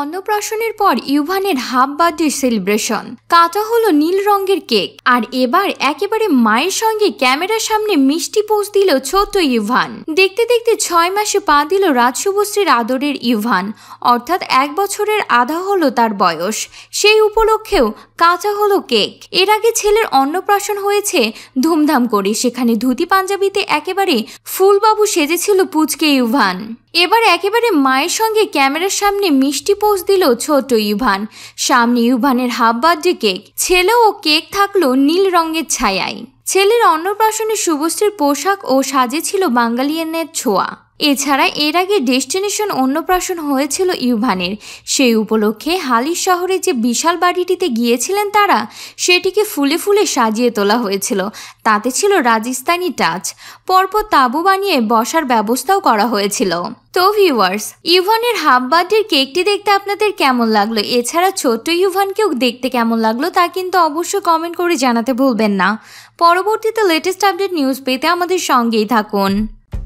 অন্নপ্রাশনের পর ইউভানের half birthday celebration কাটা হলো নীল রঙের কেক আর এবার একেবারে মায়ের সঙ্গে ক্যামেরার সামনে মিষ্টি পোস্ট দিল ছোট ইউভান দেখতে দেখতে ছয় মাসে পা দিল রাজশুভশ্রীর আদরের ইভান অর্থাৎ এক বছরের আধা হলো তার বয়স সেই উপলক্ষেও কাঁচা হলো কেক এর আগে ছেলের অন্নপ্রাশন হয়েছে ধুমধাম করে সেখানে ধুতি পাঞ্জাবিতে একেবারে ফুলবাবু সেজেছিল পুচকে ইউভান এবার একেবারে মায়ের সঙ্গে ক্যামেরার সামনে মিষ্টি পোজ দিল ছোট ইউভান সামনে ইউভানের হাফ বার্থডে কেক ছেলেও কেক থাকলো নীল রঙের ছায়ায় ছেলের অন্নপ্রাশনে শুভশ্রীর পোশাক ও সাজে ছিল বাঙালিয়ানের ছোঁয়া এছাড়া এর আগে ডেস্টিনেশন অন্নপ্রাশন হয়েছিল ইউভানের সেই উপলক্ষে হালির শহরে যে বিশাল বাড়িটিতে গিয়েছিলেন তারা সেটিকে ফুলে ফুলে সাজিয়ে তোলা হয়েছিল তাতে ছিল রাজস্থানি টাচ পরপর তাঁবু বানিয়ে বসার ব্যবস্থাও করা হয়েছিল তো ভিউয়ার্স ইউভানের হাফ বার্থডের কেকটি দেখতে আপনাদের কেমন লাগলো এছাড়া ছোট্ট ইউভানকেও দেখতে কেমন লাগলো তা কিন্তু অবশ্যই কমেন্ট করে জানাতে ভুলবেন না পরবর্তীতে লেটেস্ট আপডেট নিউজ পেতে আমাদের সঙ্গেই থাকুন